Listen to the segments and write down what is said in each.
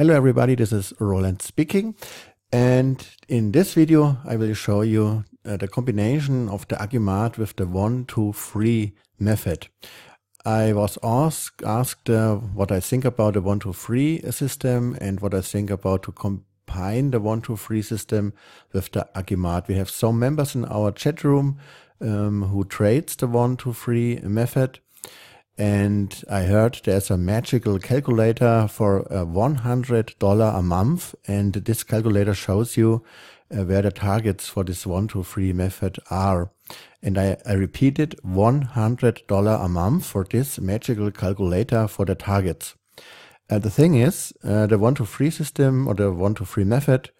Hello everybody, this is Roland speaking and in this video I will show you uh, the combination of the Agimat with the 1, 2, 3 method. I was ask, asked uh, what I think about the 1, 2, 3 system and what I think about to combine the 1, 2, 3 system with the Agimat. We have some members in our chat room um, who trades the 1, 2, 3 method and I heard there's a magical calculator for uh, $100 a month, and this calculator shows you uh, where the targets for this one to three method are. And I, I repeated $100 a month for this magical calculator for the targets. Uh, the thing is, uh, the one to three system or the one to three method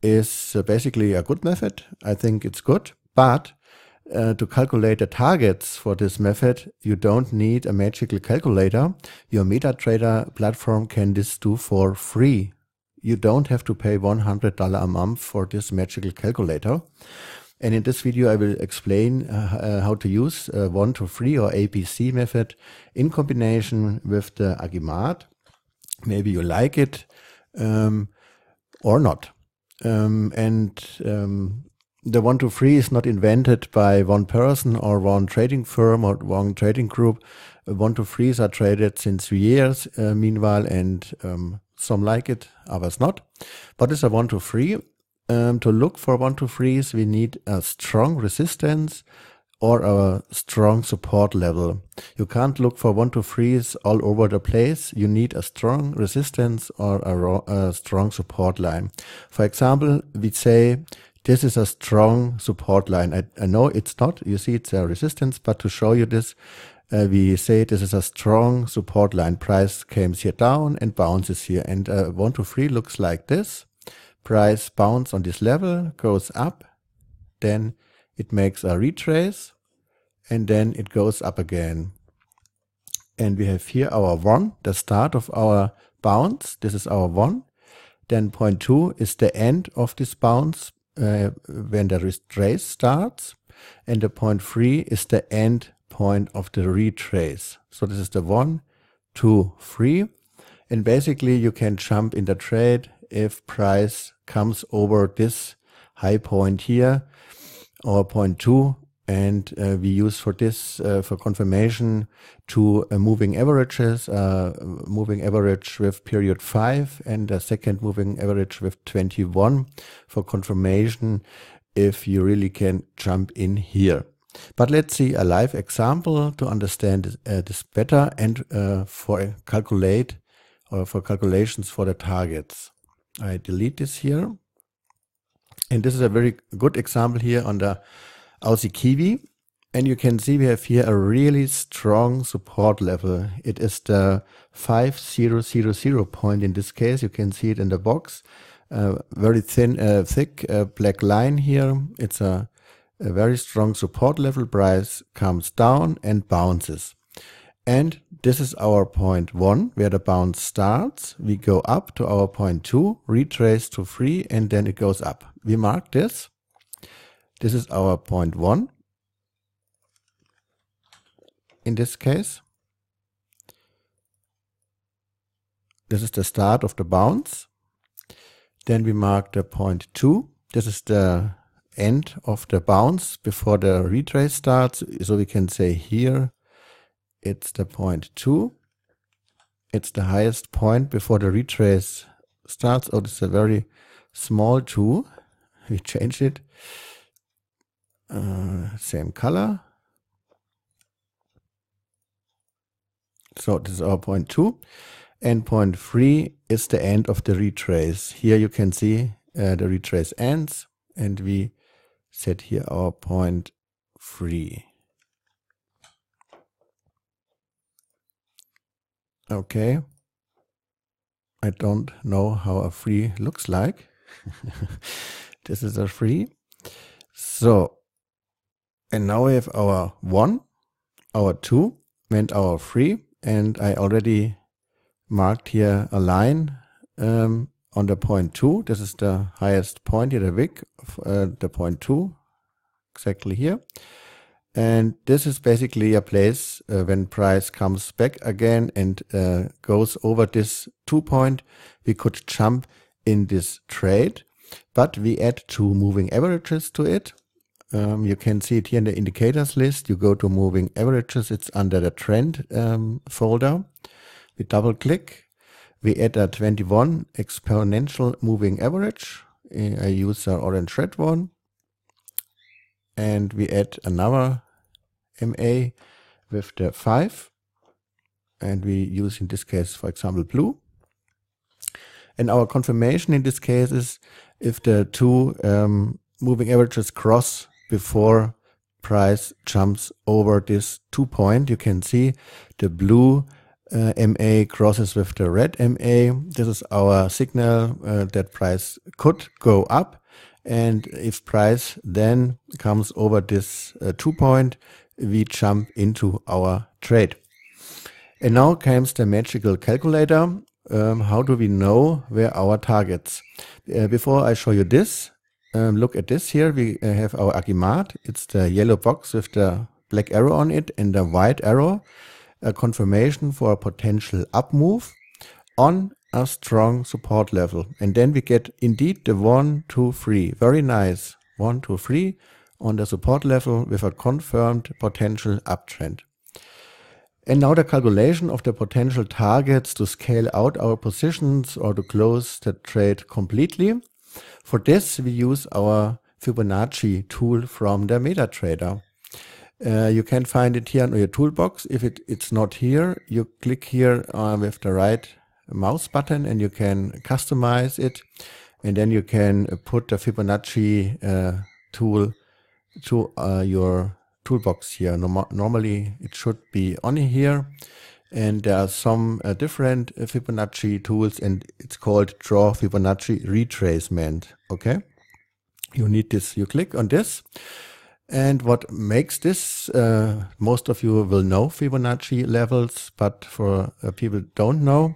is uh, basically a good method. I think it's good, but uh, to calculate the targets for this method, you don't need a magical calculator. Your MetaTrader platform can this do for free. You don't have to pay $100 a month for this magical calculator. And in this video, I will explain uh, uh how to use uh, 1 to 3 or APC method in combination with the Agimat. Maybe you like it um, or not. Um, and um, the one to three is not invented by one person or one trading firm or one trading group. Uh, one to threes are traded since years, uh, meanwhile, and um, some like it, others not. But a one to three. Um, to look for one to threes, we need a strong resistance or a strong support level. You can't look for one to threes all over the place. You need a strong resistance or a, a strong support line. For example, we say this is a strong support line. I, I, know it's not, you see it's a resistance, but to show you this, uh, we say this is a strong support line. Price comes here down and bounces here. And uh, 1 to 3 looks like this. Price bounce on this level, goes up, then it makes a retrace, and then it goes up again. And we have here our 1, the start of our bounce. This is our 1. Then point 2 is the end of this bounce uh, when the retrace starts, and the point three is the end point of the retrace. So this is the one, two, three, and basically you can jump in the trade if price comes over this high point here or point two and uh, we use for this uh, for confirmation two uh, moving averages uh, moving average with period 5 and a second moving average with 21 for confirmation if you really can jump in here but let's see a live example to understand uh, this better and uh, for calculate or for calculations for the targets i delete this here and this is a very good example here on the also Kiwi. And you can see we have here a really strong support level. It is the 5000 point in this case. You can see it in the box. Uh, very thin, uh, thick uh, black line here. It's a, a very strong support level. Price comes down and bounces. And this is our point one, where the bounce starts. We go up to our point two, retrace to three, and then it goes up. We mark this this is our point one in this case. This is the start of the bounce. Then we mark the point two. This is the end of the bounce before the retrace starts. So we can say here it's the point two. It's the highest point before the retrace starts. Oh, it's a very small two. We change it uh, same color. So this is our point two. And point three is the end of the retrace. Here you can see uh, the retrace ends and we set here our point three. Okay. I don't know how a free looks like. this is a free. So and now we have our one, our two, and our three. And I already marked here a line um, on the point two. This is the highest point here, the wick of uh, the point two, exactly here. And this is basically a place uh, when price comes back again and uh, goes over this two point, we could jump in this trade, but we add two moving averages to it. Um, you can see it here in the indicators list. You go to moving averages. It's under the trend um, folder. We double click. We add a 21 exponential moving average. I use the orange red one. And we add another MA with the 5. And we use in this case, for example, blue. And our confirmation in this case is if the two um, moving averages cross before price jumps over this two point. You can see the blue uh, MA crosses with the red MA. This is our signal uh, that price could go up. And if price then comes over this uh, two point, we jump into our trade. And now comes the magical calculator. Um, how do we know where our targets? Uh, before I show you this, um, look at this here. We uh, have our Agimat. It's the yellow box with the black arrow on it and the white arrow, a confirmation for a potential up move on a strong support level. And then we get indeed the one, two, three. Very nice. One, two, three on the support level with a confirmed potential uptrend. And now the calculation of the potential targets to scale out our positions or to close the trade completely. For this, we use our Fibonacci tool from the MetaTrader. Uh, you can find it here in your toolbox. If it, it's not here, you click here uh, with the right mouse button and you can customize it. And then you can put the Fibonacci uh, tool to uh, your toolbox here. normally it should be on here and there uh, are some uh, different Fibonacci tools, and it's called Draw Fibonacci Retracement. Okay, you need this. You click on this, and what makes this? Uh, most of you will know Fibonacci levels, but for uh, people don't know.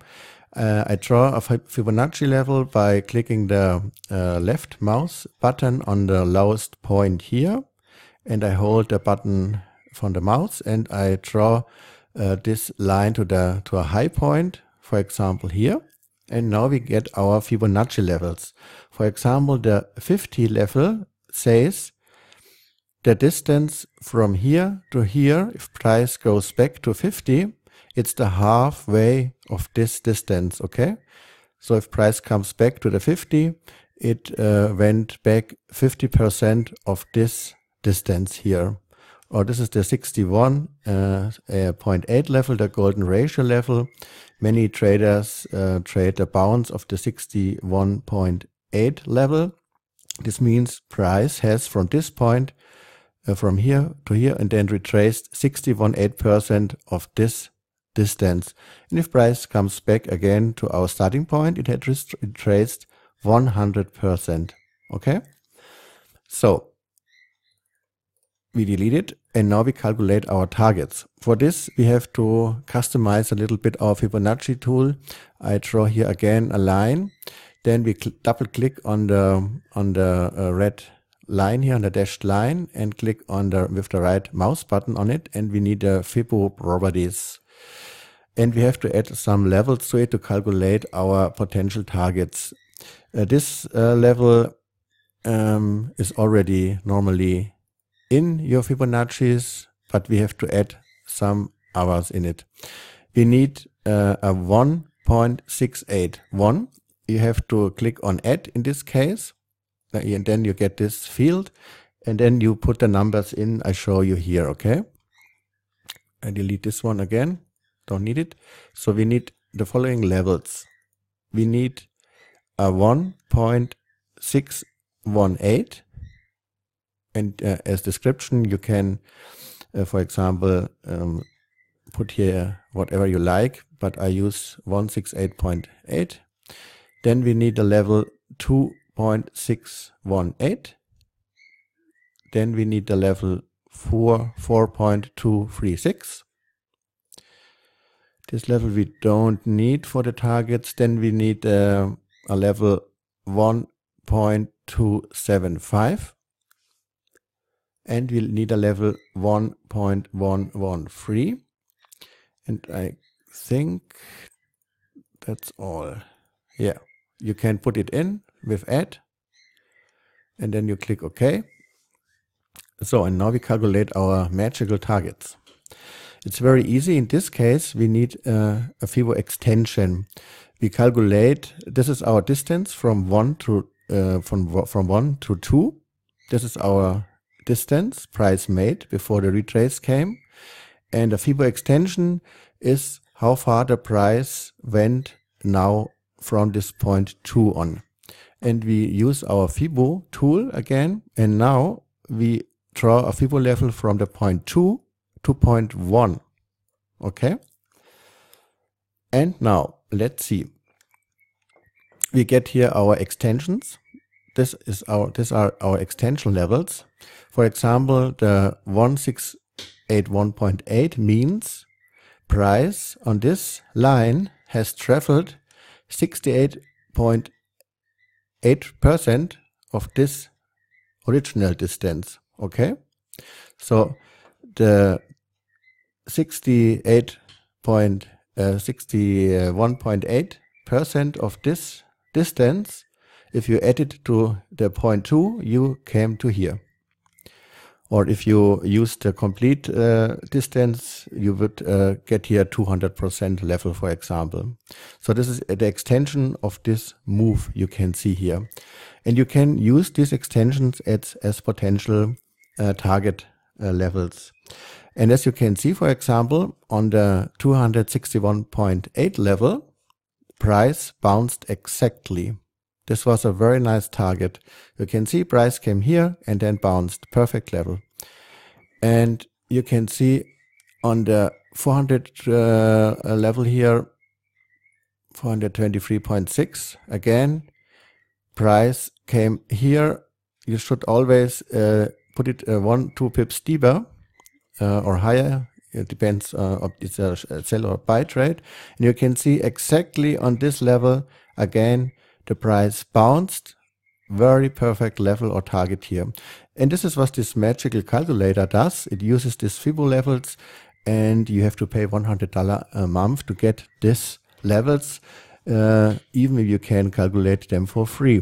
Uh, I draw a Fibonacci level by clicking the uh, left mouse button on the lowest point here, and I hold the button from the mouse, and I draw uh, this line to the to a high point, for example here, and now we get our Fibonacci levels. For example, the 50 level says the distance from here to here, if price goes back to 50, it's the halfway of this distance, okay? So if price comes back to the 50, it uh, went back 50% of this distance here or oh, this is the 61.8 uh, level, the golden ratio level. Many traders uh, trade the bounds of the 61.8 level. This means price has from this point uh, from here to here and then retraced 61.8% of this distance. And if price comes back again to our starting point, it had retraced 100%. Okay. So we delete it and now we calculate our targets. For this, we have to customize a little bit our Fibonacci tool. I draw here again a line. Then we cl double click on the, on the uh, red line here, on the dashed line and click on the, with the right mouse button on it. And we need the Fibo properties. And we have to add some levels to it to calculate our potential targets. Uh, this uh, level um, is already normally in your Fibonacci's, but we have to add some hours in it. We need uh, a 1.681. You have to click on add in this case, uh, and then you get this field, and then you put the numbers in. I show you here, okay? I delete this one again. Don't need it. So we need the following levels. We need a 1.618 and uh, as description, you can, uh, for example, um, put here whatever you like, but I use 168.8. Then we need a level 2.618. Then we need the level 4, 4.236. This level we don't need for the targets. Then we need uh, a level 1.275 and we'll need a level 1.113 and I think that's all yeah you can put it in with add and then you click OK so and now we calculate our magical targets it's very easy in this case we need uh, a FIBO extension we calculate this is our distance from 1 to uh, from from 1 to 2 this is our distance, price made before the retrace came. And the FIBO extension is how far the price went now from this point two on. And we use our FIBO tool again. And now we draw a FIBO level from the point two to point one. Okay. And now let's see. We get here our extensions this is our these are our extension levels. For example, the 1681.8 means price on this line has traveled 68.8% of this original distance. Okay, so the 68 point uh, 61.8 percent of this distance if you add it to the point 2, you came to here. Or if you use the complete uh, distance, you would uh, get here 200% level, for example. So this is the extension of this move you can see here. And you can use these extensions as, as potential uh, target uh, levels. And as you can see, for example, on the 261.8 level, price bounced exactly. This was a very nice target. You can see price came here and then bounced. Perfect level. And you can see on the 400 uh, uh, level here, 423.6. Again, price came here. You should always uh, put it uh, one, two pips deeper uh, or higher. It depends if it's a sell or buy trade. And you can see exactly on this level, again, the price bounced very perfect level or target here. And this is what this magical calculator does. It uses these Fibo levels and you have to pay $100 a month to get these levels uh, even if you can calculate them for free.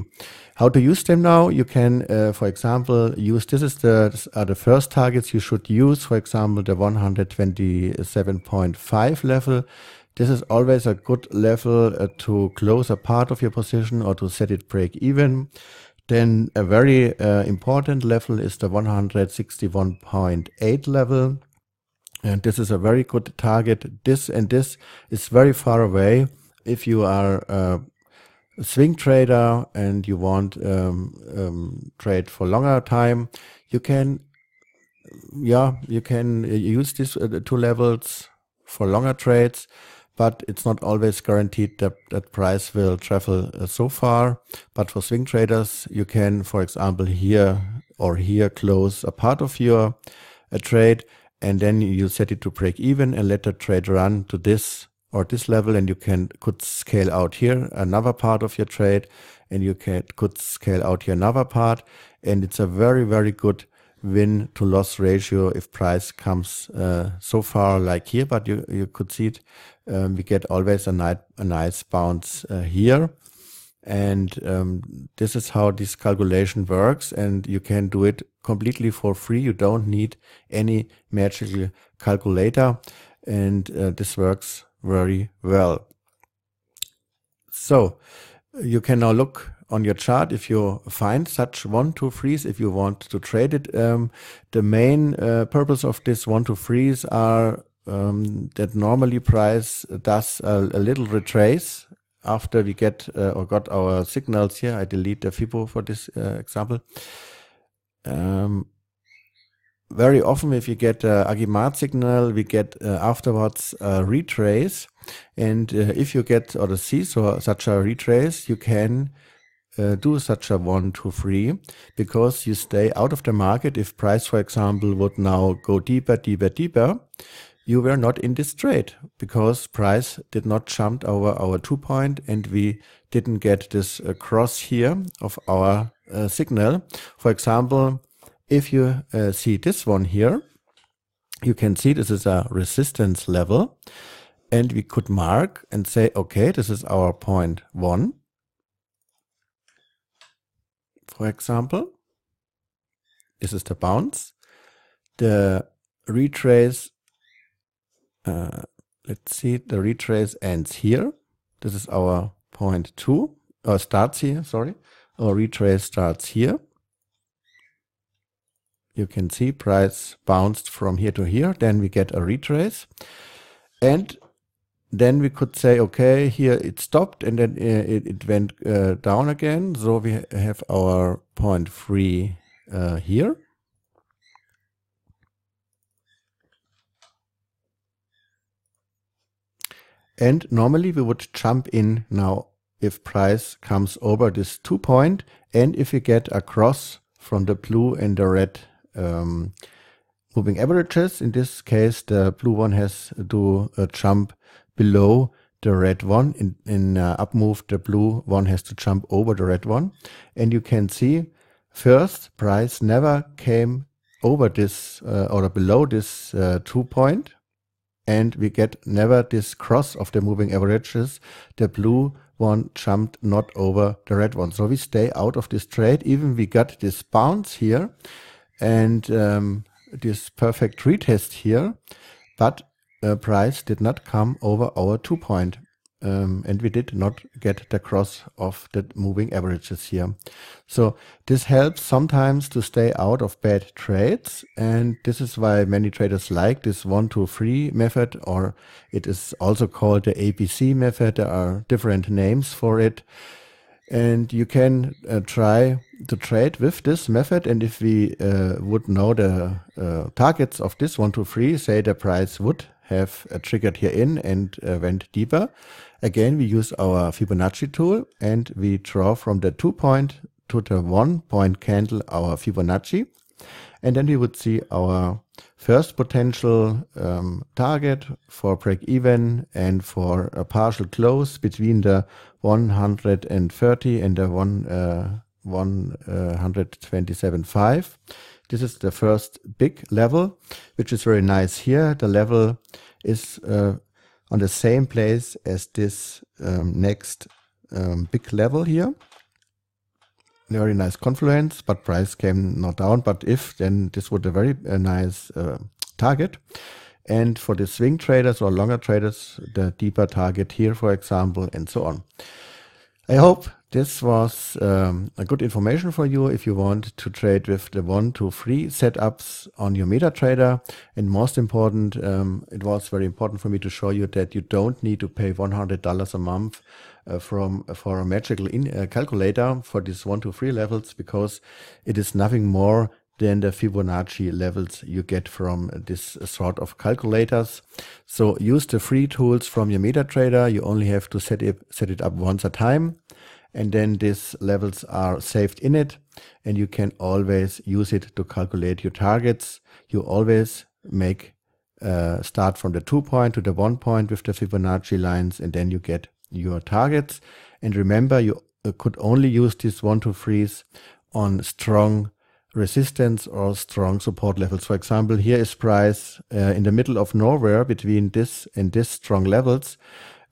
How to use them now? You can, uh, for example, use this is the are the first targets you should use. For example, the 127.5 level. This is always a good level uh, to close a part of your position or to set it break even. Then a very uh, important level is the 161.8 level. And this is a very good target. This and this is very far away if you are a swing trader and you want um, um, trade for longer time, you can, yeah, you can use these uh, two levels for longer trades, but it's not always guaranteed that that price will travel uh, so far. But for swing traders, you can, for example, here or here close a part of your a uh, trade and then you set it to break even and let the trade run to this or this level and you can could scale out here another part of your trade and you can could scale out here another part and it's a very very good win to loss ratio if price comes uh, so far like here but you you could see it um, we get always a, nice, a nice bounce uh, here and um, this is how this calculation works and you can do it completely for free you don't need any magical calculator and uh, this works very well. So you can now look on your chart if you find such one to threes if you want to trade it. Um, the main uh, purpose of this one to threes are um, that normally price does a, a, little retrace after we get uh, or got our signals here. I delete the Fibo for this uh, example. Um, very often if you get a uh, Agimard signal, we get uh, afterwards a uh, retrace. And uh, if you get or see so, such a retrace, you can uh, do such a one three because you stay out of the market. If price, for example, would now go deeper, deeper, deeper, you were not in this trade because price did not jump over our two point and we didn't get this uh, cross here of our signal. For example, if you uh, see this one here, you can see this is a resistance level and we could mark and say, okay, this is our point one, for example. This is the bounce. The retrace, uh, let's see, the retrace ends here. This is our point two, or uh, starts here, sorry. Our retrace starts here you can see price bounced from here to here. Then we get a retrace. And then we could say, okay, here it stopped and then uh, it, it went uh, down again. So we have our point three uh, here. And normally we would jump in now if price comes over this two point and if we get a cross from the blue and the red um, moving averages. In this case, the blue one has to uh, jump below the red one. In, in uh, upmove, the blue one has to jump over the red one. And you can see first price never came over this uh, or below this uh, two point. And we get never this cross of the moving averages. The blue one jumped not over the red one. So we stay out of this trade. Even we got this bounce here and um, this perfect retest here, but uh, price did not come over our two point. Um, and we did not get the cross of the moving averages here. So this helps sometimes to stay out of bad trades. And this is why many traders like this one, two, three method, or it is also called the ABC method. There are different names for it and you can uh, try to trade with this method. And if we uh, would know the uh, targets of this one, two, three, say the price would have uh, triggered here in and uh, went deeper. Again, we use our Fibonacci tool and we draw from the two point to the one point candle our Fibonacci. And then we would see our first potential um, target for break-even and for a partial close between the 130 and the one, uh, 127.5. This is the first big level, which is very nice here. The level is uh, on the same place as this um, next um, big level here very nice confluence, but price came not down. But if, then this would a very uh, nice uh, target. And for the swing traders or longer traders, the deeper target here, for example, and so on. I hope this was um, a good information for you if you want to trade with the one to three setups on your MetaTrader. And most important, um, it was very important for me to show you that you don't need to pay $100 a month uh, from for a magical in, uh, calculator for these one to three levels because it is nothing more than the Fibonacci levels you get from this sort of calculators. So use the free tools from your MetaTrader. You only have to set it, set it up once a time and then these levels are saved in it and you can always use it to calculate your targets. You always make uh, start from the two point to the one point with the Fibonacci lines and then you get your targets. And remember, you uh, could only use this one to freeze on strong resistance or strong support levels. For example, here is price uh, in the middle of nowhere between this and this strong levels.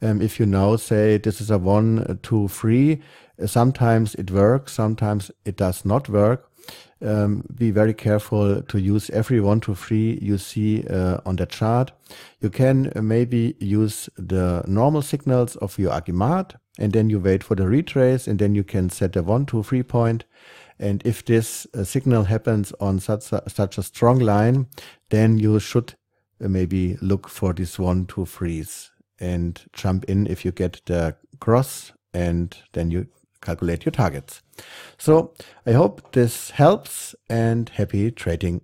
Um, if you now say this is a one, a two, three, uh, sometimes it works, sometimes it does not work. Um, be very careful to use every one to three you see uh, on the chart. You can uh, maybe use the normal signals of your Agimat and then you wait for the retrace and then you can set a one, two, three point. And if this uh, signal happens on such a, such a strong line, then you should uh, maybe look for this one, two, threes and jump in if you get the cross and then you calculate your targets. So I hope this helps and happy trading.